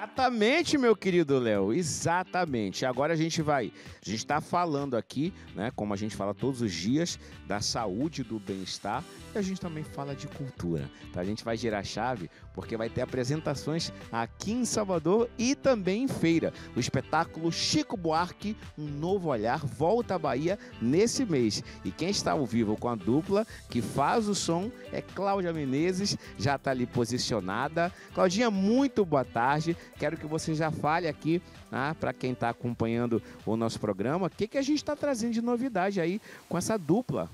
Exatamente, meu querido Léo, exatamente. Agora a gente vai. A gente está falando aqui, né? Como a gente fala todos os dias, da saúde, do bem-estar, e a gente também fala de cultura. Tá? A gente vai girar a chave porque vai ter apresentações aqui em Salvador e também em feira. O espetáculo Chico Buarque, Um Novo Olhar, volta à Bahia nesse mês. E quem está ao vivo com a dupla que faz o som é Cláudia Menezes, já está ali posicionada. Claudinha, muito boa tarde. Quero que você já fale aqui, ah, tá? para quem está acompanhando o nosso programa, o que, que a gente está trazendo de novidade aí com essa dupla.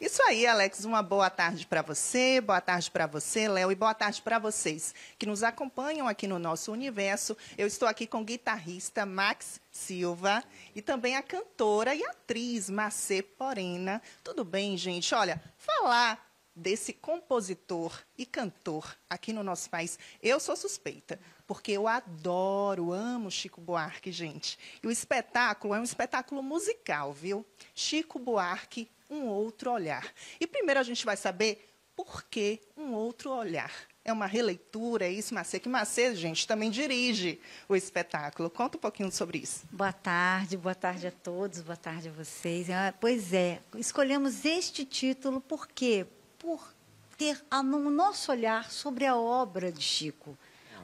Isso aí, Alex. Uma boa tarde para você, boa tarde para você, Léo, e boa tarde para vocês que nos acompanham aqui no nosso universo. Eu estou aqui com o guitarrista Max Silva e também a cantora e atriz Macê Porena. Tudo bem, gente? Olha, falar desse compositor e cantor aqui no nosso país, eu sou suspeita, porque eu adoro, amo Chico Buarque, gente. E o espetáculo é um espetáculo musical, viu? Chico Buarque, um outro olhar. E primeiro a gente vai saber por que um outro olhar. É uma releitura, é isso, Macê, que Macê, gente, também dirige o espetáculo. Conta um pouquinho sobre isso. Boa tarde, boa tarde a todos, boa tarde a vocês. Ah, pois é, escolhemos este título por quê? por ter o no nosso olhar sobre a obra de Chico.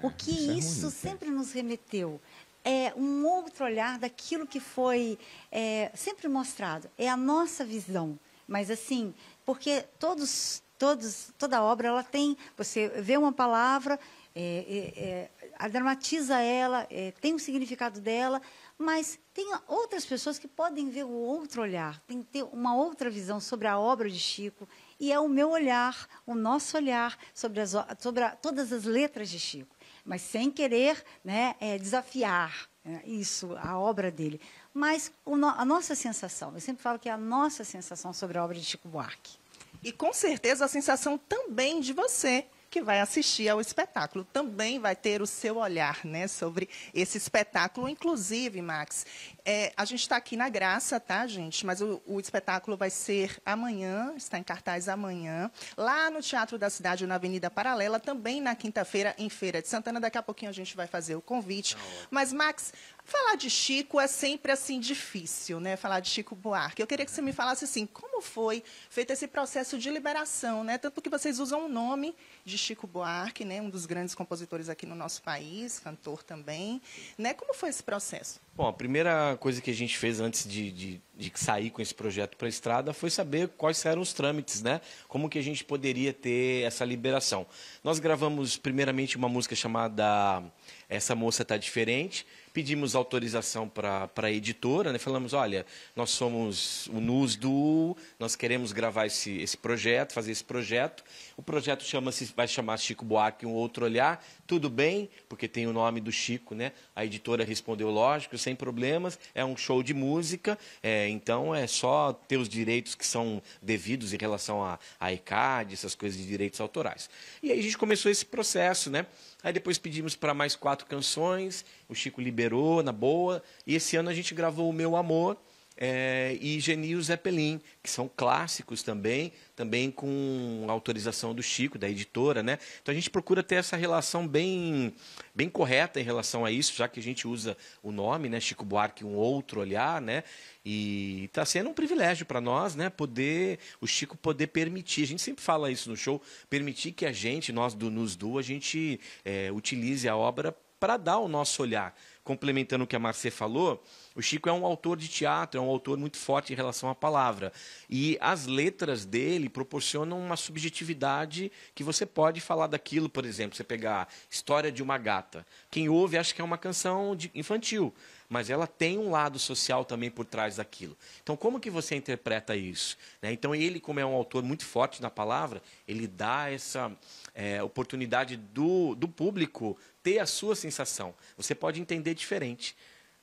É, o que isso, é isso é sempre nos remeteu é um outro olhar daquilo que foi é, sempre mostrado. É a nossa visão. Mas assim, porque todos, todos, toda obra ela tem. Você vê uma palavra, é, é, é dramatiza ela, é, tem um significado dela, mas tem outras pessoas que podem ver o outro olhar, tem que ter uma outra visão sobre a obra de Chico e é o meu olhar, o nosso olhar sobre, as, sobre a, todas as letras de Chico, mas sem querer né, é, desafiar né, isso, a obra dele. Mas a nossa sensação, eu sempre falo que é a nossa sensação sobre a obra de Chico Buarque. E com certeza a sensação também de você, que vai assistir ao espetáculo também vai ter o seu olhar né, sobre esse espetáculo. Inclusive, Max, é, a gente está aqui na graça, tá, gente? Mas o, o, espetáculo vai ser amanhã, está em cartaz amanhã, lá no Teatro da Cidade, na Avenida Paralela, também na quinta-feira, em Feira de Santana. Daqui a pouquinho a gente vai fazer o convite. Tá Mas, Max, Falar de Chico é sempre assim difícil, né? Falar de Chico Buarque. Eu queria que você me falasse assim, como foi feito esse processo de liberação, né? Tanto que vocês usam o nome de Chico Buarque, né? Um dos grandes compositores aqui no nosso país, cantor também, né? Como foi esse processo? Bom, a primeira coisa que a gente fez antes de, de de sair com esse projeto para a estrada foi saber quais eram os trâmites, né? Como que a gente poderia ter essa liberação. Nós gravamos primeiramente uma música chamada Essa Moça Tá Diferente, pedimos autorização para a editora, né? Falamos, olha, nós somos o NUS do nós queremos gravar esse, esse projeto, fazer esse projeto. O projeto chama-se, vai chamar Chico Buarque Um Outro Olhar, tudo bem, porque tem o nome do Chico, né? A editora respondeu, lógico, sem problemas, é um show de música, é, então é só ter os direitos que são devidos em relação à a, a essas coisas de direitos autorais. E aí a gente começou esse processo, né? Aí depois pedimos para mais quatro canções, o Chico liberou na boa, e esse ano a gente gravou O Meu Amor, é, e Genil Zeppelin, que são clássicos também, também com autorização do Chico, da editora, né? Então a gente procura ter essa relação bem, bem correta em relação a isso, já que a gente usa o nome, né? Chico Buarque, um outro olhar, né? E está sendo um privilégio para nós, né? Poder, o Chico poder permitir, a gente sempre fala isso no show, permitir que a gente, nós do Nos Du, a gente é, utilize a obra para dar o nosso olhar, complementando o que a Marcê falou, o Chico é um autor de teatro, é um autor muito forte em relação à palavra. E as letras dele proporcionam uma subjetividade que você pode falar daquilo, por exemplo, você pegar História de uma Gata. Quem ouve acha que é uma canção infantil, mas ela tem um lado social também por trás daquilo. Então, como que você interpreta isso? Né? Então, ele, como é um autor muito forte na palavra, ele dá essa é, oportunidade do, do público ter a sua sensação. Você pode entender entender diferente.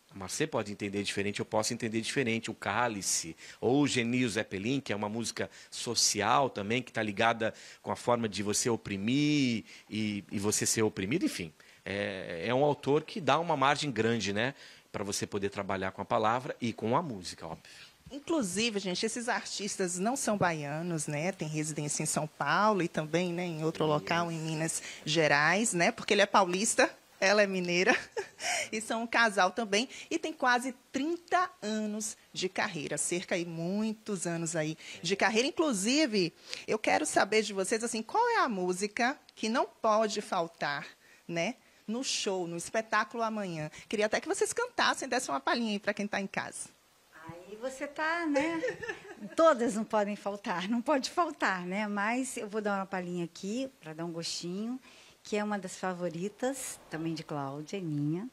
Mas Marcê pode entender diferente, eu posso entender diferente. O Cálice, ou o Genio Zeppelin, que é uma música social também, que está ligada com a forma de você oprimir e, e você ser oprimido, enfim. É, é, um autor que dá uma margem grande, né? Para você poder trabalhar com a palavra e com a música, óbvio. Inclusive, gente, esses artistas não são baianos, né? Tem residência em São Paulo e também né, em outro local, em Minas Gerais, né? Porque ele é paulista, ela é mineira, e são um casal também, e tem quase 30 anos de carreira, cerca aí, muitos anos aí de carreira. Inclusive, eu quero saber de vocês, assim, qual é a música que não pode faltar, né? No show, no espetáculo amanhã. Queria até que vocês cantassem, dessem uma palhinha aí para quem está em casa. Aí você tá, né? Todas não podem faltar, não pode faltar, né? Mas eu vou dar uma palhinha aqui para dar um gostinho que é uma das favoritas, também de Cláudia, é minha,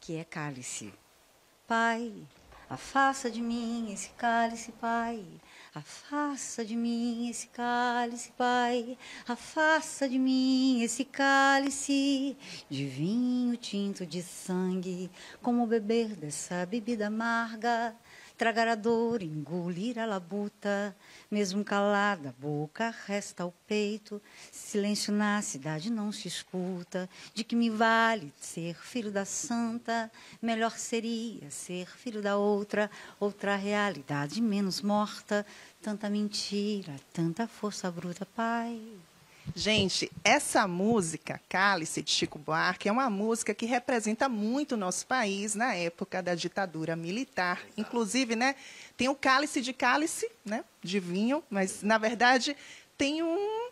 que é Cálice. Pai, afasta de mim esse cálice, Pai. Afasta de mim esse cálice, Pai. Afasta de mim esse cálice de vinho tinto de sangue, como beber dessa bebida amarga tragar a dor, engolir a labuta, mesmo calada a boca, resta ao peito, silêncio na cidade não se escuta, de que me vale ser filho da santa, melhor seria ser filho da outra, outra realidade menos morta, tanta mentira, tanta força bruta, pai. Gente, essa música, Cálice, de Chico Buarque, é uma música que representa muito o nosso país na época da ditadura militar. Inclusive, né, tem o cálice de cálice, né, de vinho, mas, na verdade, tem um,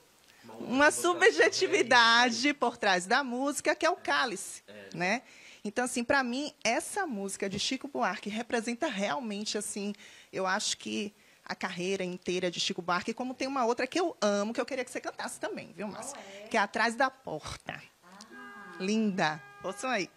uma subjetividade por trás da música, que é o cálice, né? Então, assim, para mim, essa música de Chico Buarque representa realmente, assim, eu acho que a carreira inteira de Chico Buarque, como tem uma outra que eu amo, que eu queria que você cantasse também, viu, Márcia? é. Que é Atrás da Porta. Ah. Linda. Ouçam aí.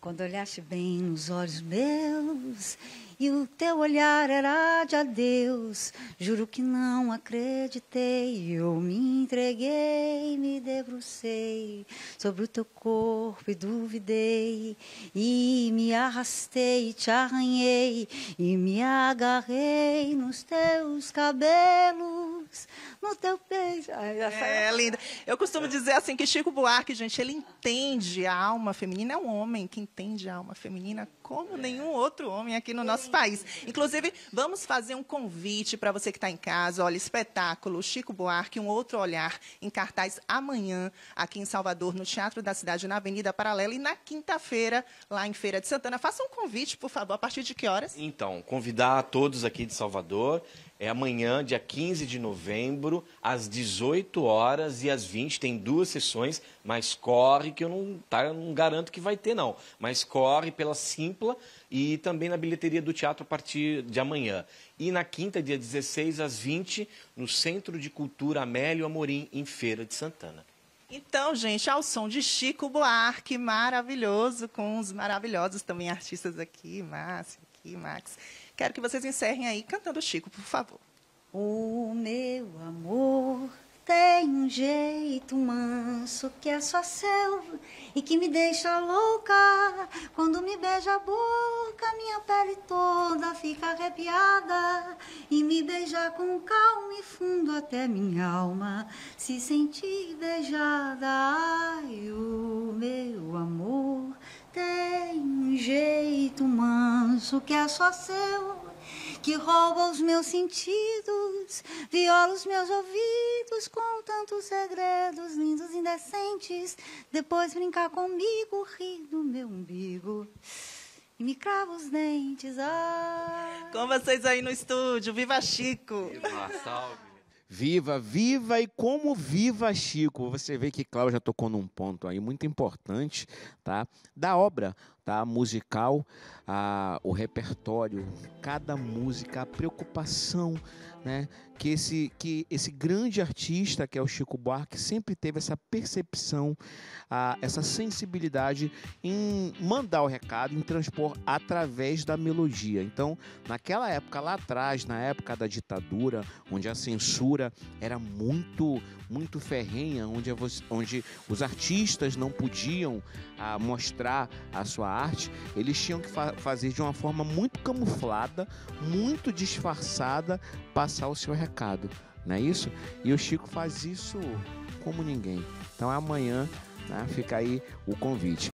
Quando olhaste bem nos olhos meus e o teu olhar era de adeus. Juro que não acreditei, eu me entreguei, me debrucei sobre o teu corpo e duvidei, e me arrastei, te arranhei, e me agarrei nos teus cabelos, no teu peito. Ai, é, é linda. Eu costumo dizer assim que Chico Buarque, gente, ele entende a alma feminina, é um homem que entende a alma feminina como nenhum outro homem aqui no nosso país. Inclusive, vamos fazer um convite para você que está em casa. Olha, espetáculo Chico Buarque, um outro olhar, em cartaz amanhã, aqui em Salvador, no Teatro da Cidade, na Avenida Paralela, e na quinta-feira, lá em Feira de Santana. Faça um convite, por favor, a partir de que horas? Então, convidar a todos aqui de Salvador é amanhã, dia 15 de novembro, às 18 horas e às 20. Tem duas sessões, mas corre, que eu não, tá, não garanto que vai ter, não. Mas corre pela Simpla e também na bilheteria do teatro a partir de amanhã. E na quinta, dia 16, às 20, no Centro de Cultura Amélio Amorim, em Feira de Santana. Então, gente, ao som de Chico Buarque, maravilhoso, com os maravilhosos também artistas aqui, Márcio, aqui, Max. Quero que vocês encerrem aí cantando Chico, por favor. O meu amor tem um jeito manso que é só seu e que me deixa louca. Quando me beija a boca, minha pele toda fica arrepiada e me beija com calma e fundo até minha alma se sentir beijada. Ai, o meu amor tem um jeito senso que é só seu, que rouba os meus sentidos, viola os meus ouvidos com tantos segredos lindos e indecentes. Depois brincar comigo, rir do meu umbigo e me crava os dentes. Ah. Com vocês aí no estúdio, viva Chico! Viva, salve! Viva, viva e como viva Chico. Você vê que Cláudio já tocou num ponto aí muito importante, tá? Da obra tá? musical, a, o repertório, cada música, a preocupação, né? que, esse, que esse grande artista que é o Chico Buarque sempre teve essa percepção, a, essa sensibilidade em mandar o recado, em transpor através da melodia. Então, naquela época lá atrás, na época da ditadura, onde a censura era muito, muito ferrenha, onde, a, onde os artistas não podiam a, ah, mostrar a sua arte, eles tinham que fa fazer de uma forma muito camuflada, muito disfarçada, passar o seu recado, não é isso? E o Chico faz isso como ninguém. Então amanhã né, fica aí o convite.